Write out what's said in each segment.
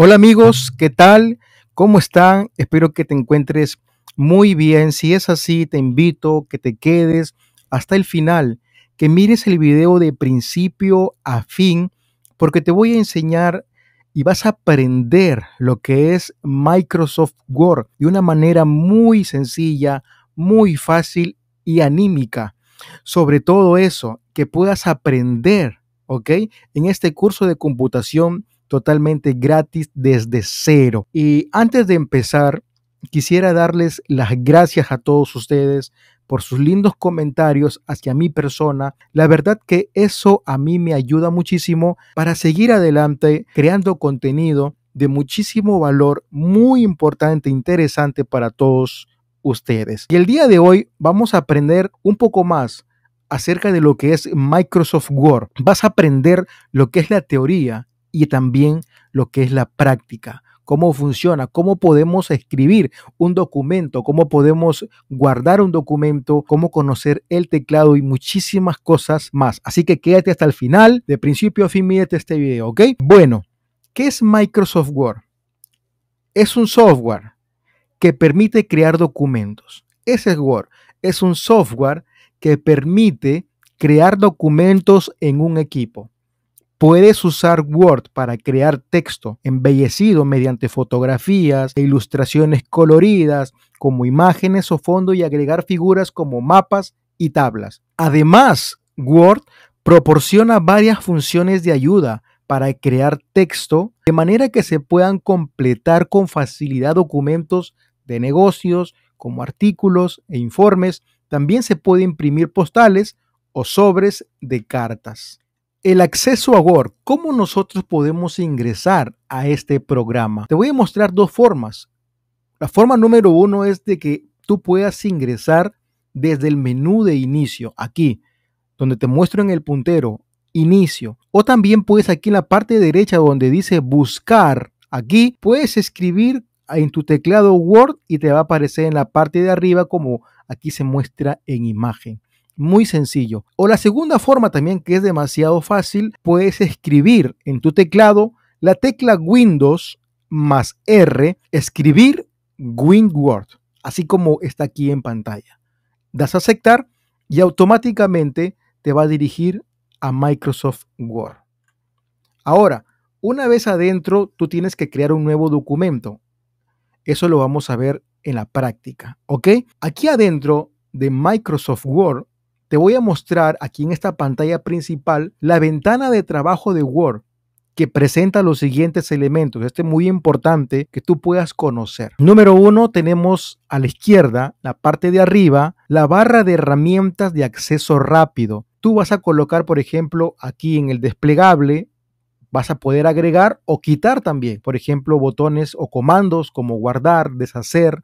Hola amigos, ¿qué tal? ¿Cómo están? Espero que te encuentres muy bien. Si es así, te invito que te quedes hasta el final, que mires el video de principio a fin, porque te voy a enseñar y vas a aprender lo que es Microsoft Word de una manera muy sencilla, muy fácil y anímica. Sobre todo eso, que puedas aprender, ¿ok? En este curso de computación totalmente gratis desde cero. Y antes de empezar, quisiera darles las gracias a todos ustedes por sus lindos comentarios hacia mi persona. La verdad que eso a mí me ayuda muchísimo para seguir adelante creando contenido de muchísimo valor, muy importante, interesante para todos ustedes. Y el día de hoy vamos a aprender un poco más acerca de lo que es Microsoft Word. Vas a aprender lo que es la teoría y también lo que es la práctica, cómo funciona, cómo podemos escribir un documento, cómo podemos guardar un documento, cómo conocer el teclado y muchísimas cosas más. Así que quédate hasta el final, de principio a fin, mírate este video, ¿ok? Bueno, ¿qué es Microsoft Word? Es un software que permite crear documentos. Ese es Word. Es un software que permite crear documentos en un equipo. Puedes usar Word para crear texto embellecido mediante fotografías e ilustraciones coloridas como imágenes o fondo y agregar figuras como mapas y tablas. Además, Word proporciona varias funciones de ayuda para crear texto de manera que se puedan completar con facilidad documentos de negocios como artículos e informes. También se puede imprimir postales o sobres de cartas el acceso a Word, cómo nosotros podemos ingresar a este programa. Te voy a mostrar dos formas. La forma número uno es de que tú puedas ingresar desde el menú de inicio, aquí, donde te muestro en el puntero, inicio. O también puedes aquí en la parte derecha donde dice buscar, aquí puedes escribir en tu teclado Word y te va a aparecer en la parte de arriba como aquí se muestra en imagen muy sencillo. O la segunda forma también que es demasiado fácil, puedes escribir en tu teclado la tecla Windows más R, escribir WinWord, así como está aquí en pantalla. Das a aceptar y automáticamente te va a dirigir a Microsoft Word. Ahora, una vez adentro, tú tienes que crear un nuevo documento. Eso lo vamos a ver en la práctica, ¿ok? Aquí adentro de Microsoft Word te voy a mostrar aquí en esta pantalla principal la ventana de trabajo de Word que presenta los siguientes elementos. Este es muy importante que tú puedas conocer. Número uno, tenemos a la izquierda, la parte de arriba, la barra de herramientas de acceso rápido. Tú vas a colocar, por ejemplo, aquí en el desplegable, vas a poder agregar o quitar también, por ejemplo, botones o comandos como guardar, deshacer,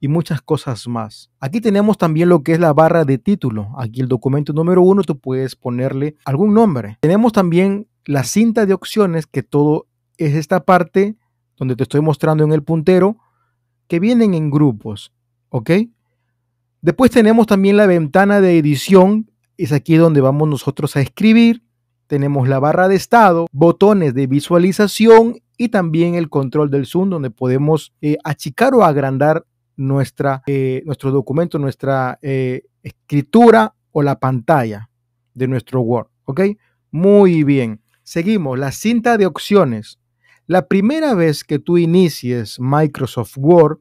y muchas cosas más. Aquí tenemos también lo que es la barra de título. Aquí el documento número uno, tú puedes ponerle algún nombre. Tenemos también la cinta de opciones, que todo es esta parte donde te estoy mostrando en el puntero, que vienen en grupos, ¿ok? Después tenemos también la ventana de edición, es aquí donde vamos nosotros a escribir. Tenemos la barra de estado, botones de visualización y también el control del zoom, donde podemos eh, achicar o agrandar nuestra, eh, nuestro documento, nuestra eh, escritura o la pantalla de nuestro Word. ¿Ok? Muy bien. Seguimos. La cinta de opciones. La primera vez que tú inicies Microsoft Word,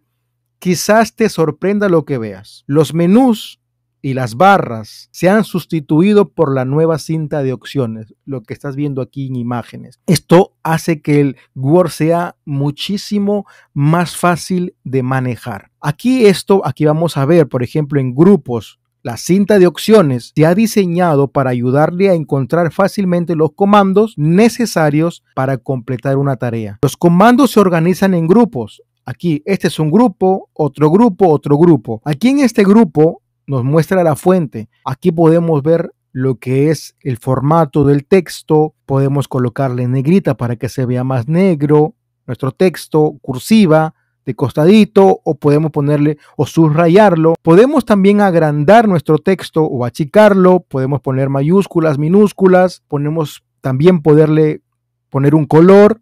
quizás te sorprenda lo que veas. Los menús y las barras se han sustituido por la nueva cinta de opciones, lo que estás viendo aquí en imágenes. Esto hace que el Word sea muchísimo más fácil de manejar. Aquí esto, aquí vamos a ver, por ejemplo, en grupos, la cinta de opciones se ha diseñado para ayudarle a encontrar fácilmente los comandos necesarios para completar una tarea. Los comandos se organizan en grupos. Aquí, este es un grupo, otro grupo, otro grupo. Aquí en este grupo nos muestra la fuente. Aquí podemos ver lo que es el formato del texto, podemos colocarle negrita para que se vea más negro, nuestro texto cursiva de costadito o podemos ponerle o subrayarlo. Podemos también agrandar nuestro texto o achicarlo, podemos poner mayúsculas, minúsculas, ponemos también poderle poner un color,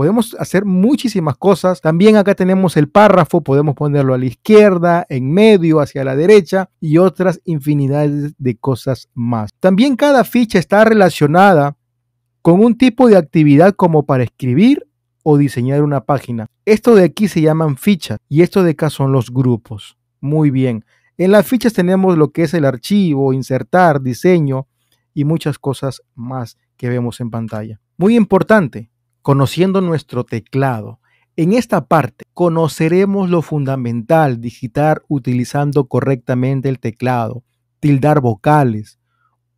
Podemos hacer muchísimas cosas. También acá tenemos el párrafo, podemos ponerlo a la izquierda, en medio, hacia la derecha y otras infinidades de cosas más. También cada ficha está relacionada con un tipo de actividad como para escribir o diseñar una página. Esto de aquí se llaman fichas y esto de acá son los grupos. Muy bien. En las fichas tenemos lo que es el archivo, insertar, diseño y muchas cosas más que vemos en pantalla. Muy importante, conociendo nuestro teclado. En esta parte conoceremos lo fundamental, digitar utilizando correctamente el teclado, tildar vocales,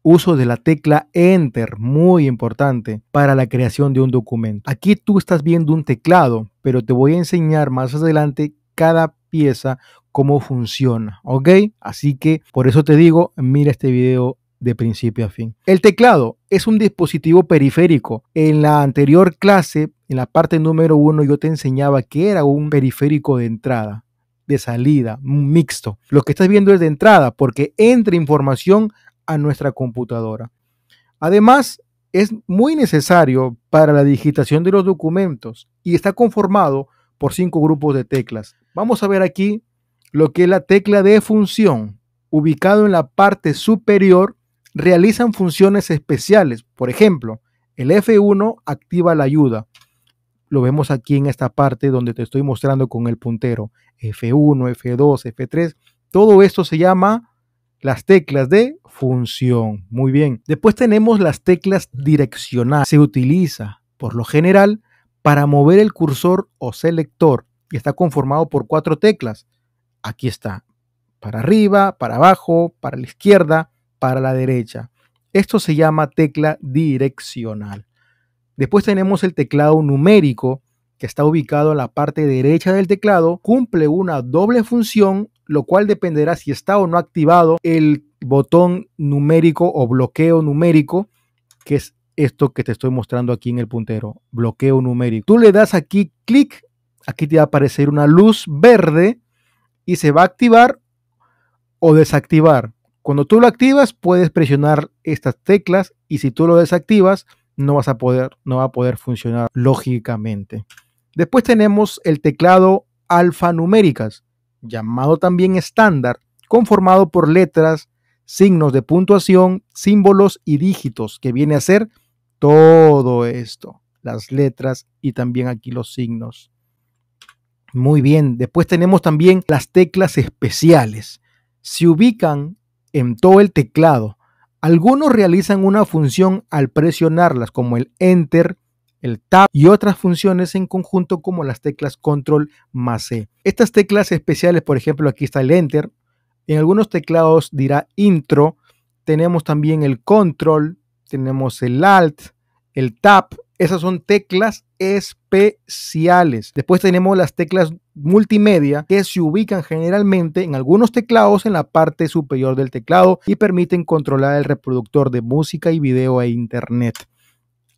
uso de la tecla Enter, muy importante para la creación de un documento. Aquí tú estás viendo un teclado, pero te voy a enseñar más adelante cada pieza, cómo funciona, ¿ok? Así que por eso te digo, mira este video de principio a fin. El teclado es un dispositivo periférico. En la anterior clase, en la parte número uno, yo te enseñaba que era un periférico de entrada, de salida, mixto. Lo que estás viendo es de entrada porque entra información a nuestra computadora. Además, es muy necesario para la digitación de los documentos y está conformado por cinco grupos de teclas. Vamos a ver aquí lo que es la tecla de función, ubicado en la parte superior realizan funciones especiales. Por ejemplo, el F1 activa la ayuda. Lo vemos aquí en esta parte donde te estoy mostrando con el puntero. F1, F2, F3. Todo esto se llama las teclas de función. Muy bien. Después tenemos las teclas direccionales. Se utiliza por lo general para mover el cursor o selector y está conformado por cuatro teclas. Aquí está. Para arriba, para abajo, para la izquierda, para la derecha. Esto se llama tecla direccional. Después tenemos el teclado numérico, que está ubicado en la parte derecha del teclado, cumple una doble función, lo cual dependerá si está o no activado el botón numérico o bloqueo numérico, que es esto que te estoy mostrando aquí en el puntero, bloqueo numérico. Tú le das aquí clic, aquí te va a aparecer una luz verde y se va a activar o desactivar. Cuando tú lo activas, puedes presionar estas teclas y si tú lo desactivas, no vas a poder, no va a poder funcionar lógicamente. Después tenemos el teclado alfanuméricas, llamado también estándar, conformado por letras, signos de puntuación, símbolos y dígitos, que viene a ser todo esto, las letras y también aquí los signos. Muy bien, después tenemos también las teclas especiales. Se ubican en todo el teclado. Algunos realizan una función al presionarlas, como el Enter, el Tab y otras funciones en conjunto como las teclas Control más C. Estas teclas especiales, por ejemplo, aquí está el Enter. En algunos teclados dirá Intro. Tenemos también el Control, tenemos el Alt, el tap, esas son teclas especiales. Después tenemos las teclas multimedia que se ubican generalmente en algunos teclados en la parte superior del teclado y permiten controlar el reproductor de música y video e internet.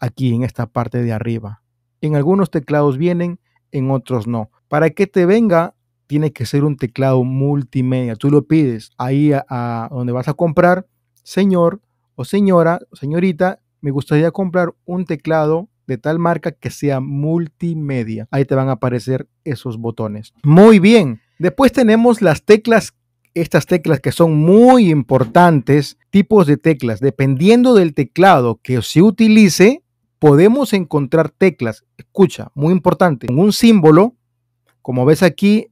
Aquí en esta parte de arriba. En algunos teclados vienen, en otros no. Para que te venga tiene que ser un teclado multimedia. Tú lo pides ahí a, donde vas a comprar, señor o señora, señorita, me gustaría comprar un teclado de tal marca que sea multimedia. Ahí te van a aparecer esos botones. Muy bien. Después tenemos las teclas, estas teclas que son muy importantes, tipos de teclas. Dependiendo del teclado que se utilice, podemos encontrar teclas. Escucha, muy importante. Un símbolo, como ves aquí,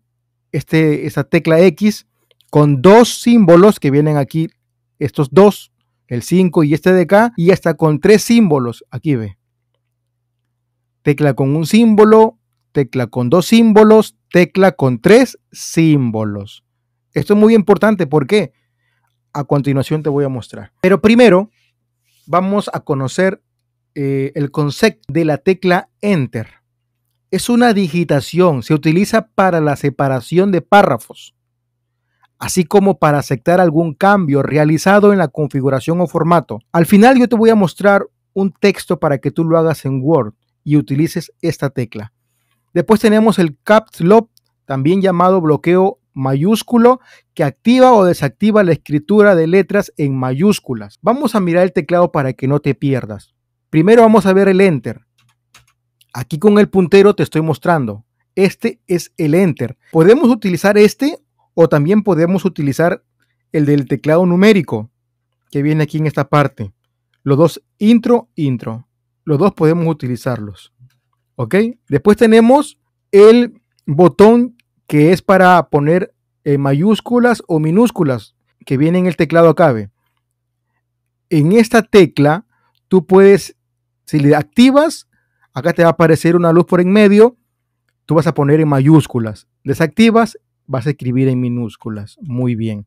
este, esta tecla X con dos símbolos que vienen aquí, estos dos el 5 y este de acá, y hasta con tres símbolos. Aquí ve. Tecla con un símbolo, tecla con dos símbolos, tecla con tres símbolos. Esto es muy importante, porque A continuación te voy a mostrar. Pero primero vamos a conocer eh, el concepto de la tecla Enter. Es una digitación, se utiliza para la separación de párrafos así como para aceptar algún cambio realizado en la configuración o formato. Al final yo te voy a mostrar un texto para que tú lo hagas en Word y utilices esta tecla. Después tenemos el Caps Lock, también llamado bloqueo mayúsculo, que activa o desactiva la escritura de letras en mayúsculas. Vamos a mirar el teclado para que no te pierdas. Primero vamos a ver el Enter. Aquí con el puntero te estoy mostrando. Este es el Enter. Podemos utilizar este o también podemos utilizar el del teclado numérico que viene aquí en esta parte. Los dos intro, intro. Los dos podemos utilizarlos. ¿Ok? Después tenemos el botón que es para poner eh, mayúsculas o minúsculas que viene en el teclado acá. En esta tecla tú puedes, si le activas, acá te va a aparecer una luz por en medio, tú vas a poner en mayúsculas. Desactivas vas a escribir en minúsculas. Muy bien.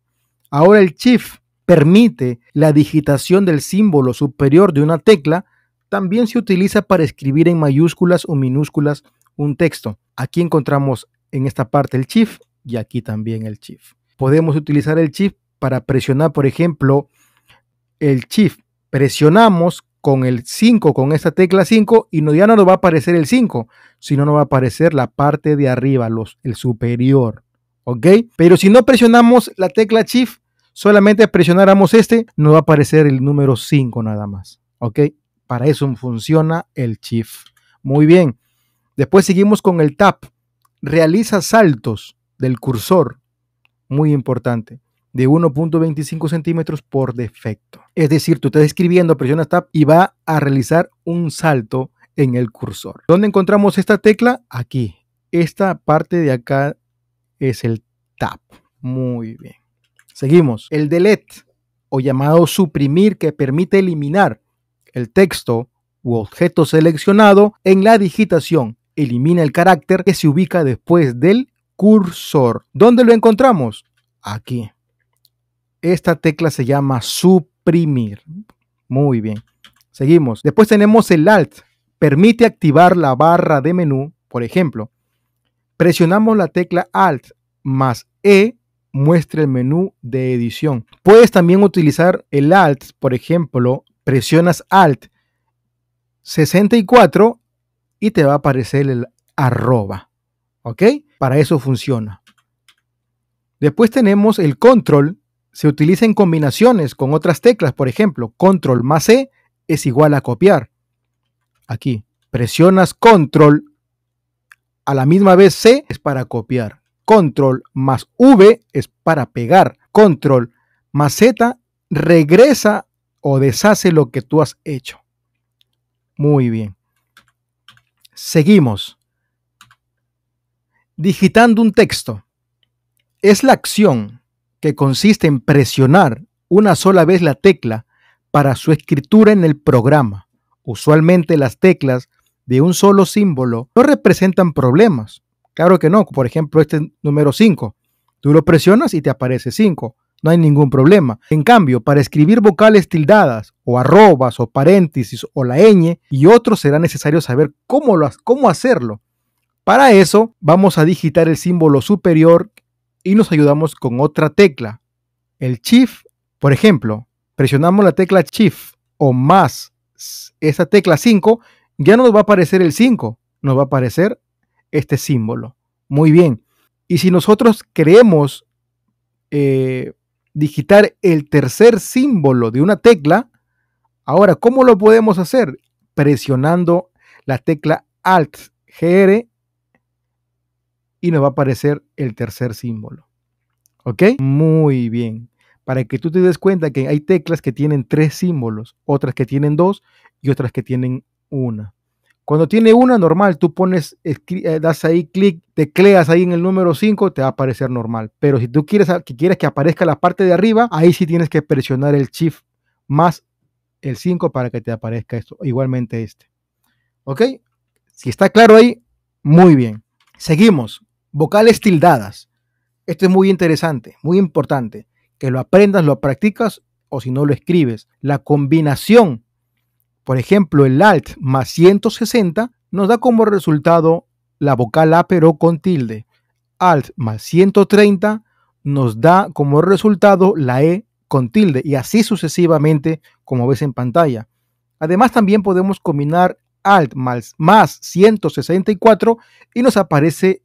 Ahora el shift permite la digitación del símbolo superior de una tecla. También se utiliza para escribir en mayúsculas o minúsculas un texto. Aquí encontramos en esta parte el shift y aquí también el shift. Podemos utilizar el shift para presionar, por ejemplo, el shift. Presionamos con el 5, con esta tecla 5, y no, ya no nos va a aparecer el 5, sino nos va a aparecer la parte de arriba, los, el superior. ¿ok? Pero si no presionamos la tecla Shift, solamente presionáramos este, no va a aparecer el número 5 nada más, ¿ok? Para eso funciona el Shift. Muy bien. Después seguimos con el Tab. Realiza saltos del cursor, muy importante, de 1.25 centímetros por defecto. Es decir, tú estás escribiendo, presionas Tab y va a realizar un salto en el cursor. ¿Dónde encontramos esta tecla? Aquí. Esta parte de acá es el tap. Muy bien. Seguimos. El delete o llamado suprimir que permite eliminar el texto u objeto seleccionado en la digitación. Elimina el carácter que se ubica después del cursor. ¿Dónde lo encontramos? Aquí. Esta tecla se llama suprimir. Muy bien. Seguimos. Después tenemos el alt. Permite activar la barra de menú, por ejemplo, Presionamos la tecla Alt más E muestra el menú de edición. Puedes también utilizar el Alt, por ejemplo, presionas Alt 64 y te va a aparecer el arroba. ¿Ok? Para eso funciona. Después tenemos el control. Se utiliza en combinaciones con otras teclas. Por ejemplo, control más E es igual a copiar. Aquí presionas control a la misma vez C es para copiar. Control más V es para pegar. Control más Z regresa o deshace lo que tú has hecho. Muy bien. Seguimos. Digitando un texto. Es la acción que consiste en presionar una sola vez la tecla para su escritura en el programa. Usualmente las teclas de un solo símbolo no representan problemas. Claro que no. Por ejemplo, este número 5. Tú lo presionas y te aparece 5. No hay ningún problema. En cambio, para escribir vocales tildadas o arrobas o paréntesis o la ñ y otros será necesario saber cómo, cómo hacerlo. Para eso vamos a digitar el símbolo superior y nos ayudamos con otra tecla. El Shift, por ejemplo, presionamos la tecla Shift o más esa tecla 5 ya no nos va a aparecer el 5, nos va a aparecer este símbolo. Muy bien. Y si nosotros queremos eh, digitar el tercer símbolo de una tecla, ahora, ¿cómo lo podemos hacer? Presionando la tecla Alt GR y nos va a aparecer el tercer símbolo. ¿Ok? Muy bien. Para que tú te des cuenta que hay teclas que tienen tres símbolos, otras que tienen dos y otras que tienen una. Cuando tiene una, normal, tú pones, eh, das ahí clic, tecleas ahí en el número 5, te va a aparecer normal. Pero si tú quieres ah, que, quieres que aparezca la parte de arriba, ahí sí tienes que presionar el Shift más el 5 para que te aparezca esto, igualmente este. ¿Ok? Si está claro ahí, muy bien. Seguimos. Vocales tildadas. Esto es muy interesante, muy importante. Que lo aprendas, lo practicas o si no lo escribes. La combinación por ejemplo, el alt más 160 nos da como resultado la vocal A pero con tilde. Alt más 130 nos da como resultado la E con tilde y así sucesivamente como ves en pantalla. Además también podemos combinar Alt más, más 164 y nos aparece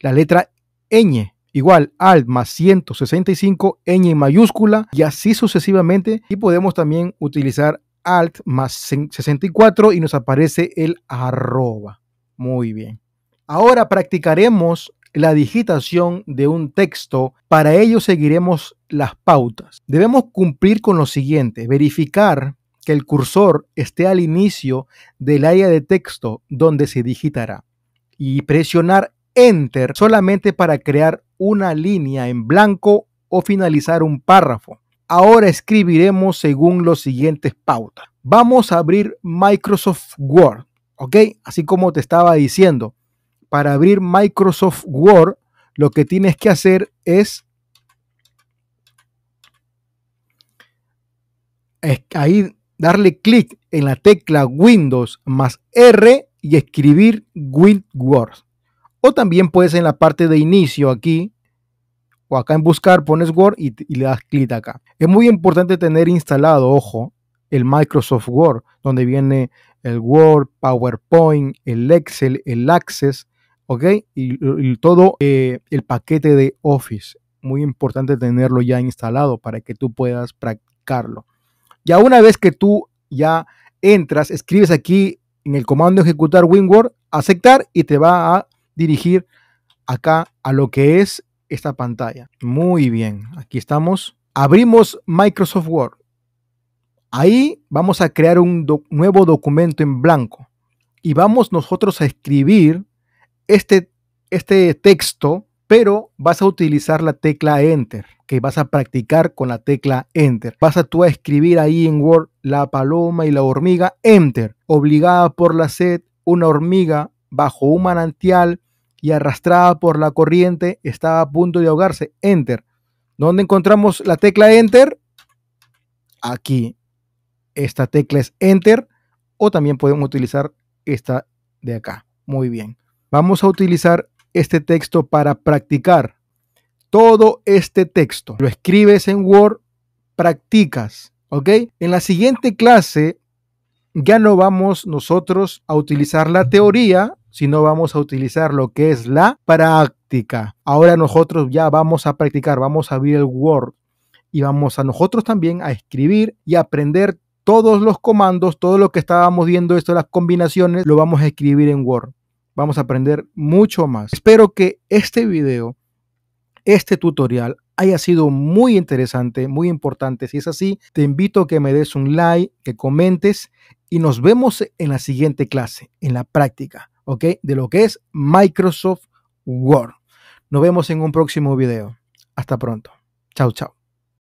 la letra ñ. Igual Alt más 165, ñ en mayúscula y así sucesivamente. Y podemos también utilizar alt más 64 y nos aparece el arroba. Muy bien. Ahora practicaremos la digitación de un texto. Para ello seguiremos las pautas. Debemos cumplir con lo siguiente. Verificar que el cursor esté al inicio del área de texto donde se digitará y presionar Enter solamente para crear una línea en blanco o finalizar un párrafo. Ahora escribiremos según los siguientes pautas. Vamos a abrir Microsoft Word, ¿ok? Así como te estaba diciendo, para abrir Microsoft Word, lo que tienes que hacer es ahí darle clic en la tecla Windows más R y escribir WinWord. Word. O también puedes en la parte de inicio aquí o acá en buscar pones Word y, le das clic acá. Es muy importante tener instalado, ojo, el Microsoft Word, donde viene el Word, PowerPoint, el Excel, el Access, ¿ok? Y, todo eh, el paquete de Office. Muy importante tenerlo ya instalado para que tú puedas practicarlo. Ya una vez que tú ya entras, escribes aquí en el comando ejecutar WinWord, aceptar y te va a dirigir acá a lo que es esta pantalla. Muy bien, aquí estamos. Abrimos Microsoft Word. Ahí vamos a crear un nuevo documento en blanco y vamos nosotros a escribir este, este texto, pero vas a utilizar la tecla Enter, que vas a practicar con la tecla Enter. Vas a tú a escribir ahí en Word la paloma y la hormiga, Enter, obligada por la sed, una hormiga bajo un manantial y arrastrada por la corriente estaba a punto de ahogarse. Enter. ¿Dónde encontramos la tecla Enter? Aquí. Esta tecla es Enter o también podemos utilizar esta de acá. Muy bien. Vamos a utilizar este texto para practicar. Todo este texto lo escribes en Word, practicas, ¿ok? En la siguiente clase ya no vamos nosotros a utilizar la teoría, si no, vamos a utilizar lo que es la práctica. Ahora nosotros ya vamos a practicar, vamos a abrir el Word y vamos a nosotros también a escribir y aprender todos los comandos, todo lo que estábamos viendo, esto, las combinaciones, lo vamos a escribir en Word. Vamos a aprender mucho más. Espero que este video, este tutorial haya sido muy interesante, muy importante. Si es así, te invito a que me des un like, que comentes y nos vemos en la siguiente clase, en la práctica. ¿ok? De lo que es Microsoft Word. Nos vemos en un próximo video. Hasta pronto. Chao, chao.